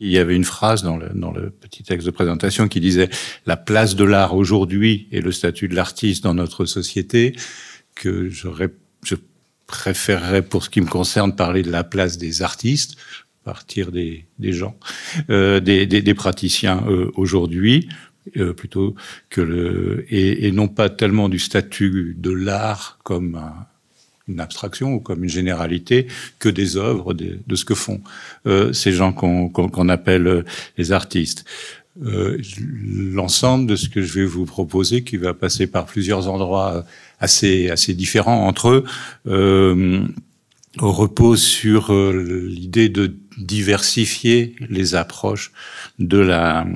Il y avait une phrase dans le, dans le petit texte de présentation qui disait la place de l'art aujourd'hui et le statut de l'artiste dans notre société, que je, je préférerais pour ce qui me concerne parler de la place des artistes, partir des, des gens, euh, des, des, des, praticiens euh, aujourd'hui, euh, plutôt que le et, et, non pas tellement du statut de l'art comme un, une abstraction ou comme une généralité que des œuvres de, ce que font euh, ces gens qu'on appelle euh, les artistes. Euh, l'ensemble de ce que je vais vous proposer, qui va passer par plusieurs endroits assez, assez différents entre eux, repose sur l'idée de diversifier les approches de la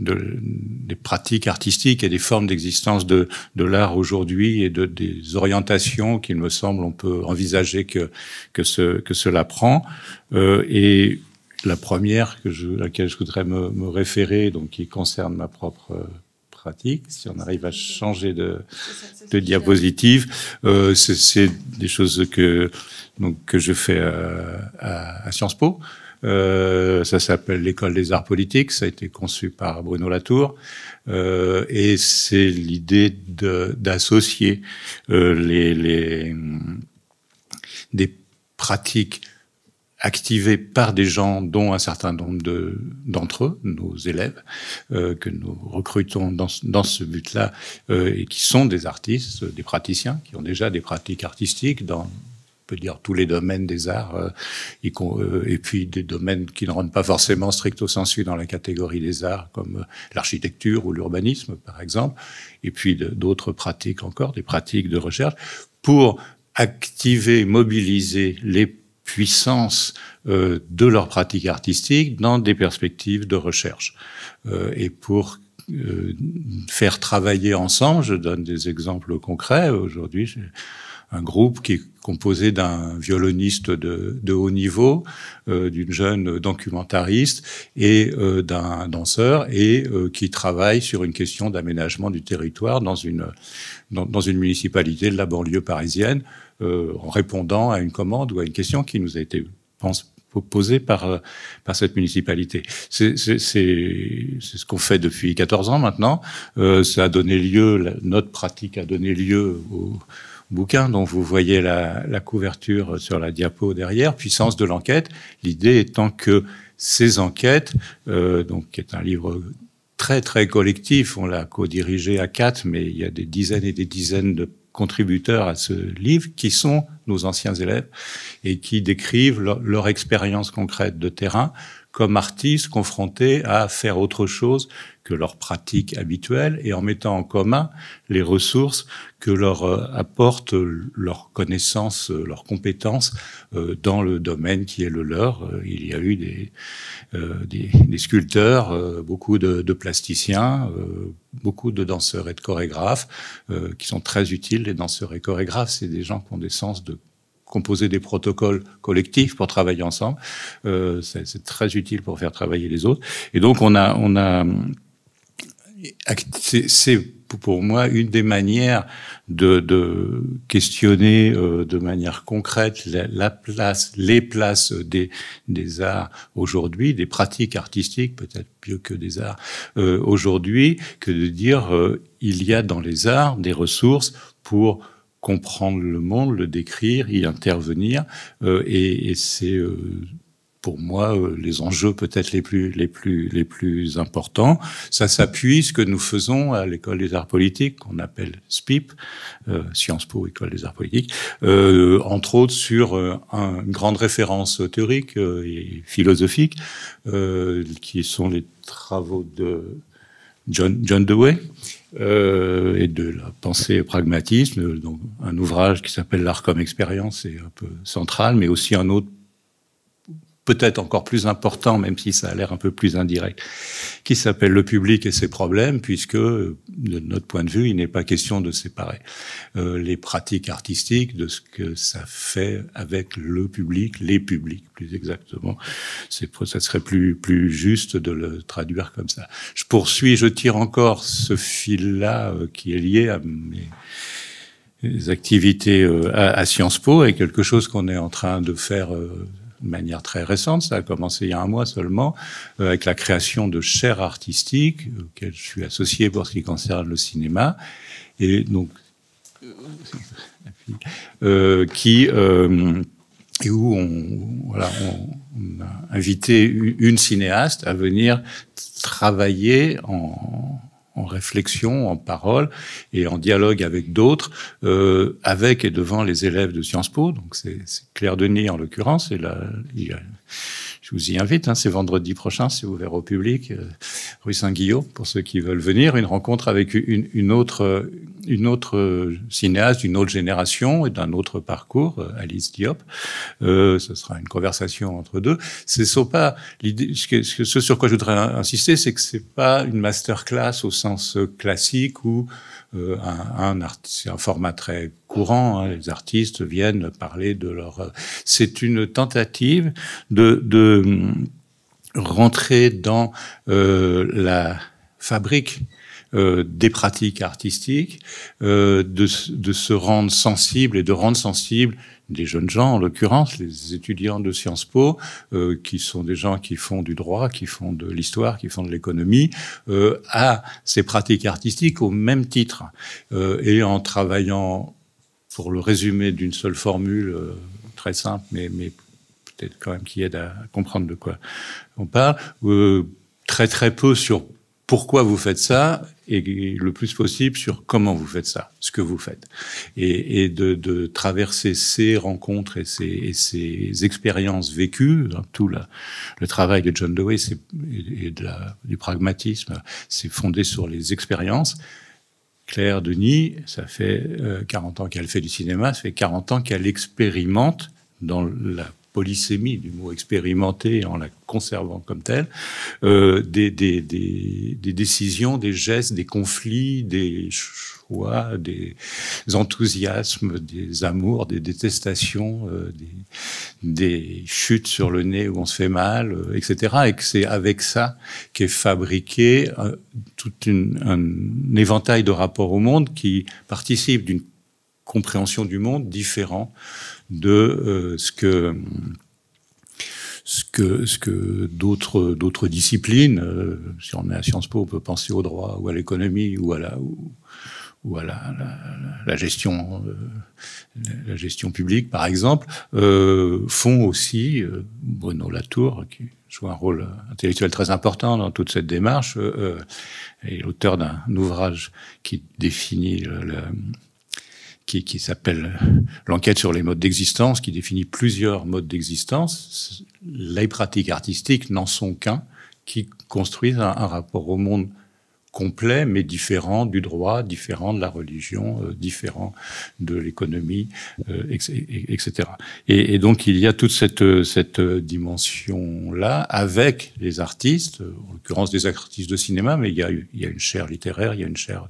de, des pratiques artistiques et des formes d'existence de, de l'art aujourd'hui et de, des orientations qu'il me semble on peut envisager que, que, ce, que cela prend. Euh, et la première que je, à laquelle je voudrais me, me, référer, donc qui concerne ma propre pratique, si on arrive à changer de, de diapositive, euh, c'est des choses que, donc, que je fais à Sciences Po. Euh, ça s'appelle l'école des arts politiques. Ça a été conçu par Bruno Latour. Euh, et c'est l'idée d'associer euh, les, les, des pratiques activées par des gens dont un certain nombre d'entre eux, nos élèves, euh, que nous recrutons dans, dans ce but-là, euh, et qui sont des artistes, des praticiens, qui ont déjà des pratiques artistiques dans dire tous les domaines des arts, euh, euh, et puis des domaines qui ne rentrent pas forcément stricto sensu dans la catégorie des arts, comme euh, l'architecture ou l'urbanisme, par exemple, et puis d'autres pratiques encore, des pratiques de recherche, pour activer, mobiliser les puissances de leurs pratiques artistiques dans des perspectives de recherche. et pour faire travailler ensemble, je donne des exemples concrets aujourd'hui un groupe qui est composé d'un violoniste de, de, haut niveau, euh, d'une jeune documentariste et euh, d'un danseur, et euh, qui travaille sur une question d'aménagement du territoire dans une, dans, une municipalité de la banlieue parisienne, euh, en répondant à une commande ou à une question qui nous a été posée par, par cette municipalité. C'est ce qu'on fait depuis 14 ans maintenant. Euh, ça a donné lieu, notre pratique a donné lieu au bouquin dont vous voyez la, couverture sur la diapo derrière, Puissance de l'enquête. L'idée étant que ces enquêtes, euh, donc qui est un livre très très collectif, on l'a co-dirigé à quatre, mais il y a des dizaines et des dizaines de contributeurs à ce livre qui sont nos anciens élèves et qui décrivent leur expérience concrète de terrain comme artistes confrontés à faire autre chose leurs pratiques habituelles et en mettant en commun les ressources que leur euh, apportent leurs connaissances, euh, leurs compétences euh, dans le domaine qui est le leur. Il y a eu des, des, sculpteurs, beaucoup de, plasticiens, beaucoup de danseurs et de chorégraphes qui sont très utiles. Les danseurs et chorégraphes, c'est des gens qui ont des sens de composer des protocoles collectifs pour travailler ensemble. c'est très utile pour faire travailler les autres. Et donc on a, on a c'est pour moi une des manières de, de questionner euh, de manière concrète la, place, les places des, des arts aujourd'hui, des pratiques artistiques peut-être mieux que des arts euh, aujourd'hui, que de dire euh, il y a dans les arts des ressources pour comprendre le monde, le décrire, y intervenir, et c'est pour moi euh, les enjeux peut-être les plus les plus les plus importants. Ça s'appuie ce que nous faisons à l'école des arts politiques qu'on appelle SPIP, euh, Sciences Po École des arts politiques, euh, entre autres sur euh, une grande référence théorique euh, et philosophique qui sont les travaux de John, John Dewey euh, et de la pensée pragmatisme, donc un ouvrage qui s'appelle L'art comme expérience est un peu central, mais aussi un autre peut-être encore plus important, même si ça a l'air un peu plus indirect, qui s'appelle le public et ses problèmes, puisque de notre point de vue, il n'est pas question de séparer euh, les pratiques artistiques de ce que ça fait avec le public, les publics plus exactement. C'est ça serait plus plus juste de le traduire comme ça. Je poursuis, je tire encore ce fil-là euh, qui est lié à mes activités euh, à, Sciences Po et quelque chose qu'on est en train de faire euh, de manière très récente, ça a commencé il y a un mois seulement, euh, avec la création de chaires artistiques, euh, auxquelles je suis associé pour ce qui concerne le cinéma. Et donc, euh, qui et où on, voilà, on, a invité une cinéaste à venir travailler en, en réflexion, en parole et en dialogue avec d'autres, euh, avec et devant les élèves de Sciences Po. Donc c'est Claire Denis en l'occurrence, et là, il, je vous y invite. Hein, c'est vendredi prochain, c'est ouvert au public, euh, rue Saint-Guillaume, pour ceux qui veulent venir. Une rencontre avec une, une autre, une autre euh, cinéaste d'une autre génération et d'un autre parcours, euh, Alice Diop. Euh, ce sera une conversation entre deux. C'est pas Ce, ce, sur quoi je voudrais insister, c'est que c'est pas une masterclass au sens euh, classique où euh, un, un, format très courant. Hein. les artistes viennent parler de leur. Euh, c'est une tentative de, de hum, rentrer dans euh, la fabrique euh, des pratiques artistiques, euh, de, se rendre sensible et de rendre sensible des jeunes gens, en l'occurrence les étudiants de Sciences Po, euh, qui sont des gens qui font du droit, qui font de l'histoire, qui font de l'économie, à ces pratiques artistiques au même titre. et en travaillant, pour le résumer d'une seule formule très simple, mais, mais peut-être quand même qui aide à comprendre de quoi on parle, très très peu sur pourquoi vous faites ça et le plus possible sur comment vous faites ça, ce que vous faites. Et, de, traverser ces rencontres et ces, expériences vécues, hein, tout le travail de John Dewey et de du pragmatisme, c'est fondé sur les expériences. Claire Denis, ça fait 40 euh, ans qu'elle fait du cinéma, ça fait 40 ans qu'elle expérimente dans la polysémie du mot expérimenté, en la conservant comme telle, euh, des, décisions, des gestes, des conflits, des choix, des enthousiasmes, des amours, des détestations, euh, des, chutes sur le nez où on se fait mal, euh, etc. Et que c'est avec ça qu'est fabriqué tout un éventail de rapports au monde qui participent d'une compréhension du monde différent de euh, ce que ce que, ce que d'autres, d'autres disciplines, euh, si on est à Sciences Po, on peut penser au droit ou à l'économie ou à la, ou, à la, la, gestion, euh, la gestion publique, par exemple, font aussi, Bruno Latour, qui joue un rôle intellectuel très important dans toute cette démarche, et l'auteur d'un ouvrage qui définit qui, s'appelle euh, l'enquête sur les modes d'existence, qui définit plusieurs modes d'existence. Les pratiques artistiques n'en sont qu'un, qui construisent un, rapport au monde complet, mais différent du droit, différent de la religion, euh, différent de l'économie, euh, etc. Et, donc il y a toute cette, cette dimension-là avec les artistes, euh, en l'occurrence des artistes de cinéma, mais il y, a, une chaire littéraire, il y a une chaire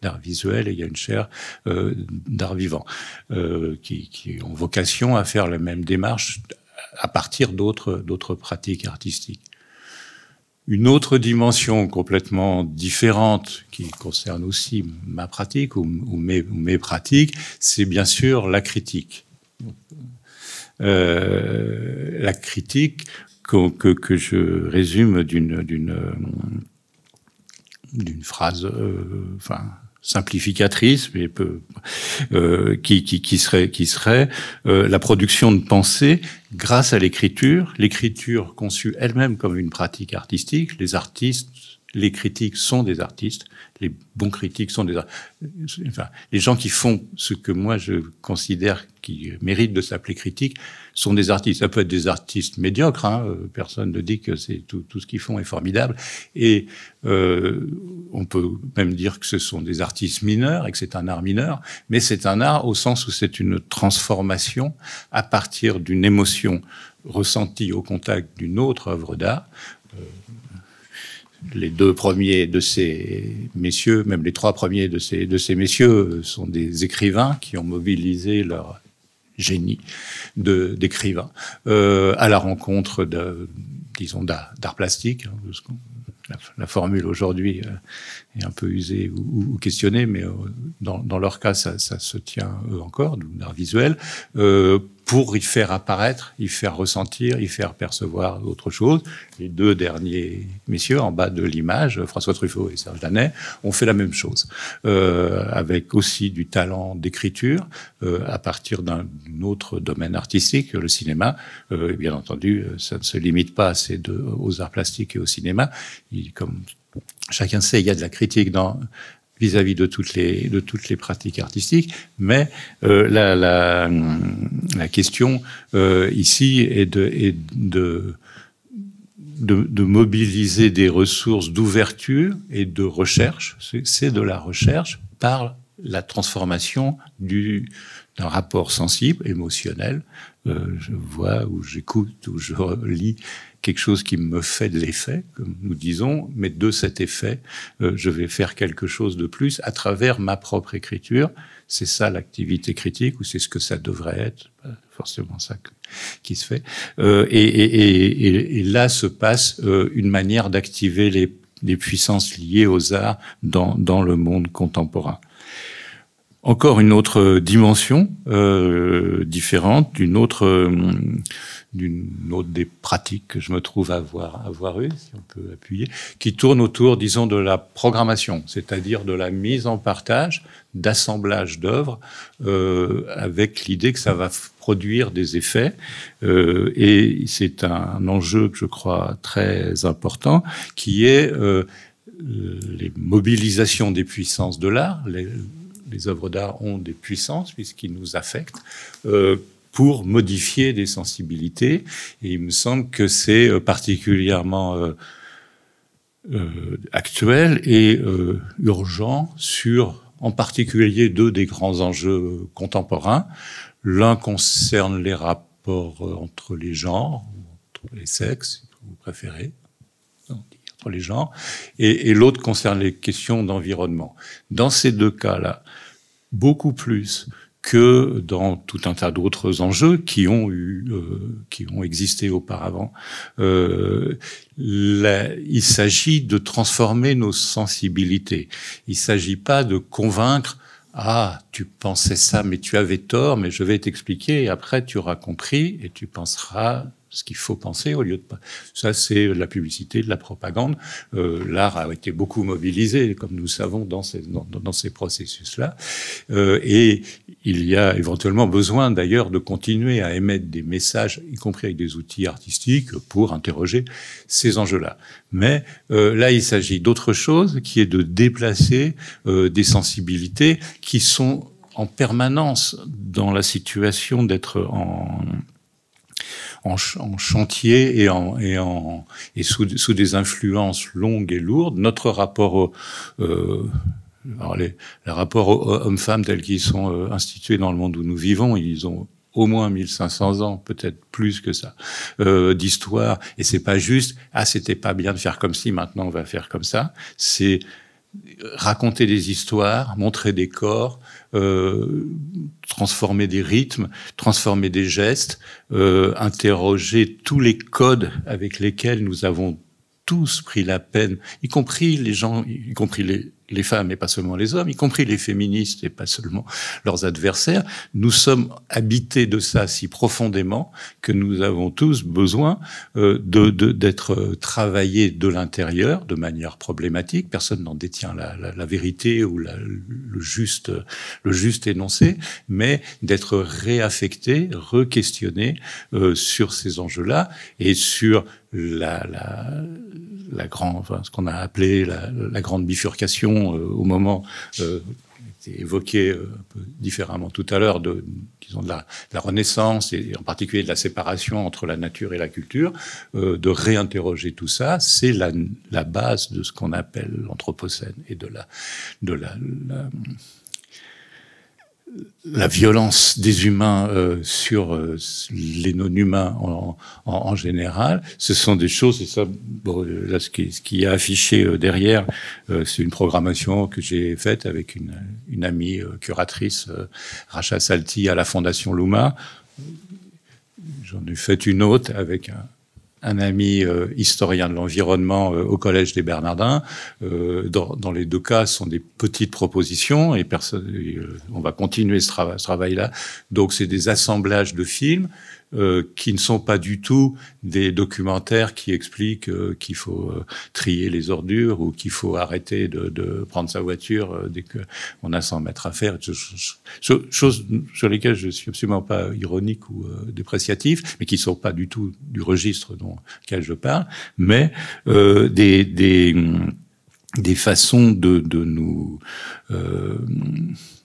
d'art visuel et il y a une chaire d'art vivant, qui, qui ont vocation à faire la même démarche à partir d'autres pratiques artistiques une autre dimension complètement différente qui concerne aussi ma pratique ou, mes, pratiques, c'est bien sûr la critique. Euh, la critique que, je résume d'une d'une phrase, euh, enfin simplificatrice, mais peu, euh, qui, serait, qui serait euh, la production de pensée grâce à l'écriture, l'écriture conçue elle-même comme une pratique artistique. Les artistes les critiques sont des artistes, les bons critiques sont des enfin, les gens qui font ce que moi je considère qui mérite de s'appeler critique sont des artistes. Ça peut être des artistes médiocres, hein, euh, personne ne dit que c'est tout, ce qu'ils font est formidable, et euh, on peut même dire que ce sont des artistes mineurs et que c'est un art mineur, mais c'est un art au sens où c'est une transformation à partir d'une émotion ressentie au contact d'une autre œuvre d'art. Euh, les deux premiers de ces messieurs, même les trois premiers de ces, de ces messieurs, euh, sont des écrivains qui ont mobilisé leur génie d'écrivain euh, à la rencontre de, disons, d'art plastique. Hein, la, formule aujourd'hui euh, est un peu usée ou, questionnée, mais dans, leur cas, ça, ça se tient eux encore, d'art visuel, pour y faire apparaître, y faire ressentir, y faire percevoir autre chose. Les deux derniers messieurs en bas de l'image, François Truffaut et Serge Danet, ont fait la même chose, euh, avec aussi du talent d'écriture euh, à partir d'un autre domaine artistique, le cinéma. Euh, bien entendu, ça ne se limite pas à ces aux arts plastiques et au cinéma. Il, comme chacun sait, il y a de la critique dans vis-à-vis de toutes les de toutes les pratiques artistiques. Mais euh, la, question euh, ici est de, mobiliser des ressources d'ouverture et de recherche. C'est de la recherche par la transformation d'un rapport sensible, émotionnel, euh, je vois ou j'écoute ou je lis quelque chose qui me fait de l'effet, comme nous disons, mais de cet effet, euh, je vais faire quelque chose de plus à travers ma propre écriture. C'est ça l'activité critique, ou c'est ce que ça devrait être, forcément ça qui se fait. Euh, et, là se passe une manière d'activer les, puissances liées aux arts dans le monde contemporain encore une autre euh, dimension euh, différente, d'une autre, euh, d'une autre des pratiques que je me trouve à avoir, avoir eu, si on peut appuyer, qui tourne autour, disons, de la programmation, c'est-à-dire de la mise en partage, d'assemblage d'œuvres, euh, avec l'idée que ça va produire des effets. et c'est un enjeu que je crois très important, qui est les mobilisations des puissances de l'art, les les œuvres d'art ont des puissances puisqu'ils nous affectent. Euh, pour modifier des sensibilités. Et il me semble que c'est euh, particulièrement euh, actuel et urgent sur en particulier deux des grands enjeux contemporains. L'un concerne les rapports entre les genres, entre les sexes, si vous préférez les gens et, l'autre concerne les questions d'environnement. Dans ces deux cas-là, beaucoup plus que dans tout un tas d'autres enjeux qui ont eu, euh, qui ont existé auparavant. Euh, il s'agit de transformer nos sensibilités. Il s'agit pas de convaincre. Ah, tu pensais ça, mais tu avais tort, mais je vais t'expliquer, et après tu auras compris, et tu penseras ce qu'il faut penser au lieu de ça c'est de la publicité de la propagande euh, l'art a été beaucoup mobilisé comme nous savons dans ces dans, ces processus là euh, et il y a éventuellement besoin d'ailleurs de continuer à émettre des messages y compris avec des outils artistiques pour interroger ces enjeux là mais euh, là il s'agit d'autre chose qui est de déplacer des sensibilités qui sont en permanence dans la situation d'être en en, chantier et, en, et, en, et sous, sous, des influences longues et lourdes. Notre rapport au... Euh, alors les, rapports hommes-femmes tels qu'ils sont euh, institués dans le monde où nous vivons, ils ont au moins 1500 ans, peut-être plus que ça, euh, d'histoire. Et c'est pas juste, ah, c'était pas bien de faire comme si, maintenant on va faire comme ça. C'est raconter des histoires, montrer des corps, euh, transformer des rythmes, transformer des gestes, euh, interroger tous les codes avec lesquels nous avons tous pris la peine, y compris les gens, y compris les les femmes et pas seulement les hommes, y compris les féministes et pas seulement leurs adversaires, nous sommes habités de ça si profondément que nous avons tous besoin euh, d'être de, de, euh, travaillés de l'intérieur de manière problématique. Personne n'en détient la, la, vérité ou le, juste, le juste énoncé, mais d'être réaffectés, requestionnés euh, sur ces enjeux-là et sur la, la, la grande, enfin, ce qu'on a appelé la grande bifurcation euh, au moment euh, évoqué euh, un peu différemment tout à l'heure, de, de la, de la, Renaissance et en particulier de la séparation entre la nature et la culture, de réinterroger tout ça, c'est la, la base de ce qu'on appelle l'anthropocène et de la, de la la violence des humains euh, sur euh, les non-humains en, en, général, ce sont des choses, et ça, là, ce qui, ce qui est affiché euh, derrière, c'est une programmation que j'ai faite avec une, une amie curatrice, Racha Salti, à la Fondation Luma. J'en ai fait une autre avec un, un ami euh, historien de l'environnement euh, au Collège des Bernardins. Euh, dans, les deux cas, ce sont des petites propositions et, on va continuer ce, ce travail-là. Donc, c'est des assemblages de films euh, qui ne sont pas du tout des documentaires qui expliquent euh, qu'il faut euh, trier les ordures ou qu'il faut arrêter de, de, prendre sa voiture dès qu'on a 100 mètres à faire. Choses sur lesquelles je suis absolument pas ironique ou dépréciatif, mais qui ne sont pas du tout du registre dont lequel je parle, mais des, des hum, des façons de, de nous euh,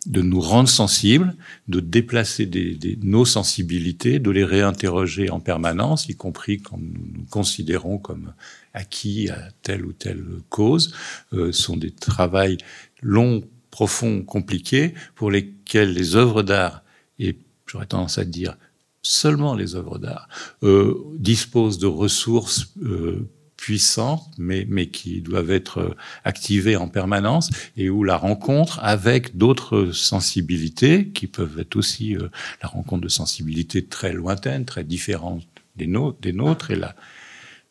de nous rendre sensibles, de déplacer des, des, nos sensibilités, de les réinterroger en permanence, y compris quand nous nous considérons comme acquis à telle ou telle cause, euh, sont des travaux longs, profonds, compliqués, pour lesquels les œuvres d'art, et j'aurais tendance à dire seulement les œuvres d'art, euh, disposent de ressources euh, puissants, mais, mais qui doivent être euh, activés en permanence, et où la rencontre avec d'autres sensibilités, qui peuvent être aussi euh, la rencontre de sensibilités très lointaines, très différentes des, nôtres, des nôtres et la,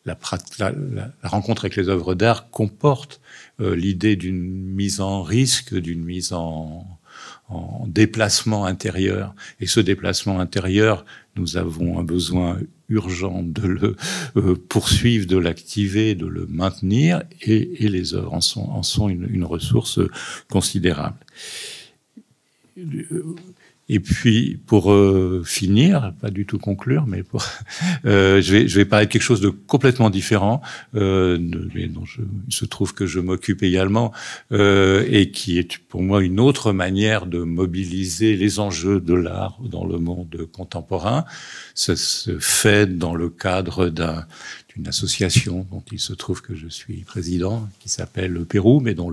la, la, rencontre avec les œuvres d'art comporte euh, l'idée d'une mise en risque, d'une mise en en déplacement intérieur. Et ce déplacement intérieur, nous avons un besoin urgent de le euh, poursuivre, de l'activer, de le maintenir, et, les œuvres en sont, en sont une ressource considérable. Et puis, pour euh, finir, pas du tout conclure, mais pour, euh, je, vais, je vais parler de quelque chose de complètement différent, euh, mais dont il se trouve que je m'occupe également, et qui est pour moi une autre manière de mobiliser les enjeux de l'art dans le monde contemporain. Ça se fait dans le cadre d'un une association dont il se trouve que je suis président, qui s'appelle le Pérou, mais dont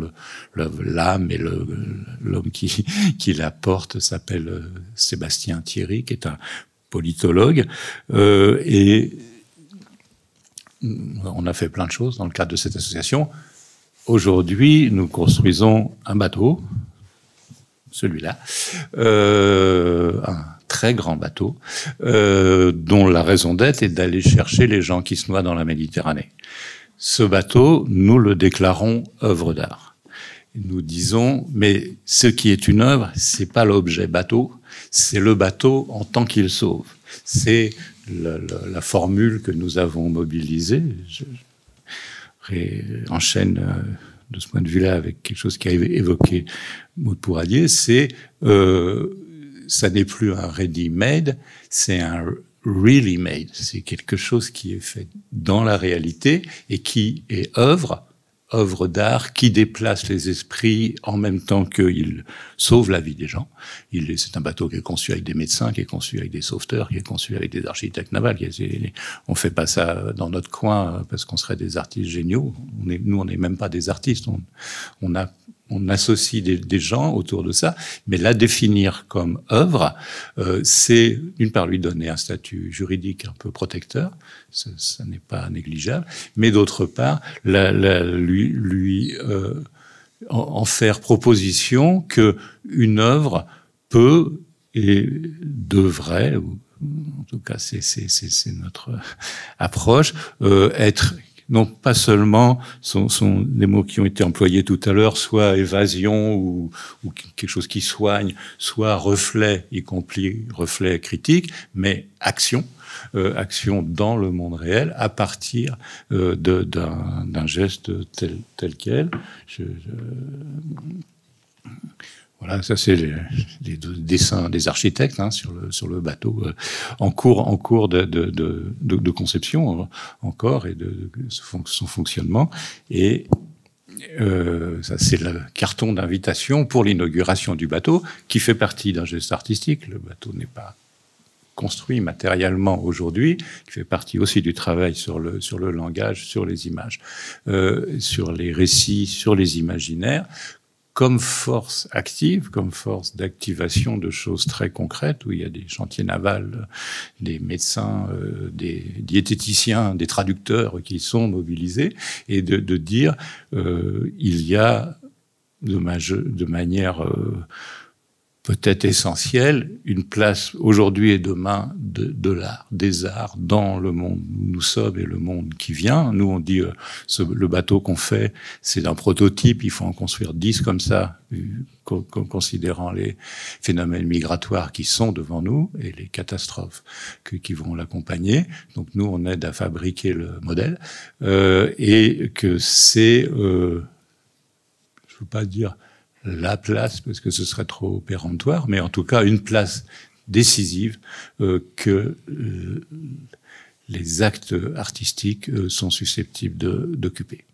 l'âme et l'homme qui, qui la porte s'appelle euh, Sébastien Thierry, qui est un politologue. Euh, et on a fait plein de choses dans le cadre de cette association. Aujourd'hui, nous construisons un bateau, celui-là, euh, un grand bateau, euh, dont la raison d'être est d'aller chercher les gens qui se noient dans la Méditerranée. Ce bateau, nous le déclarons œuvre d'art. Nous disons, mais ce qui est une œuvre, c'est pas l'objet bateau, c'est le bateau en tant qu'il sauve. C'est la, formule que nous avons mobilisée. Je, enchaîne euh, de ce point de vue-là avec quelque chose qui a évoqué Maud Pouradier, c'est euh, ça n'est plus un ready-made, c'est un really made. C'est quelque chose qui est fait dans la réalité et qui est œuvre, œuvre d'art, qui déplace les esprits en même temps qu'il sauve la vie des gens. Il, c'est un bateau qui est conçu avec des médecins, qui est conçu avec des sauveteurs, qui est conçu avec des architectes navals. On on fait pas ça dans notre coin euh, parce qu'on serait des artistes géniaux. On nous, on n'est même pas des artistes. on a on associe des, gens autour de ça, mais la définir comme œuvre, euh, c'est d'une part lui donner un statut juridique un peu protecteur, ce, ça, n'est pas négligeable, mais d'autre part la, lui, lui euh, en, faire proposition que une œuvre peut et devrait, en tout cas c'est notre approche, euh, être non pas seulement sont, sont les mots qui ont été employés tout à l'heure, soit évasion ou, quelque chose qui soigne, soit reflet, y compris reflet critique, mais action, euh, action dans le monde réel à partir euh, d'un geste tel, tel quel. je voilà, ça c'est les, dessins des architectes hein, sur, le, sur le bateau euh, en cours, en cours de, de, conception euh, encore et de, son fonctionnement. Et euh, ça c'est le carton d'invitation pour l'inauguration du bateau qui fait partie d'un geste artistique. Le bateau n'est pas construit matériellement aujourd'hui, qui fait partie aussi du travail sur le, sur le langage, sur les images, sur les récits, sur les imaginaires, comme force active, comme force d'activation de choses très concrètes, où il y a des chantiers navals, des médecins, euh, des diététiciens, des traducteurs qui sont mobilisés, et de, dire, euh, il y a de, manière... Euh, peut-être essentielle, une place aujourd'hui et demain de, l'art, des arts dans le monde où nous sommes et le monde qui vient. Nous, on dit, euh, le bateau qu'on fait, c'est un prototype, il faut en construire dix comme ça, euh, considérant les phénomènes migratoires qui sont devant nous et les catastrophes qui vont l'accompagner. Donc nous, on aide à fabriquer le modèle euh, et que c'est, je ne veux pas dire la place, parce que ce serait trop péremptoire, mais en tout cas une place décisive euh, que euh, les actes artistiques euh, sont susceptibles d'occuper.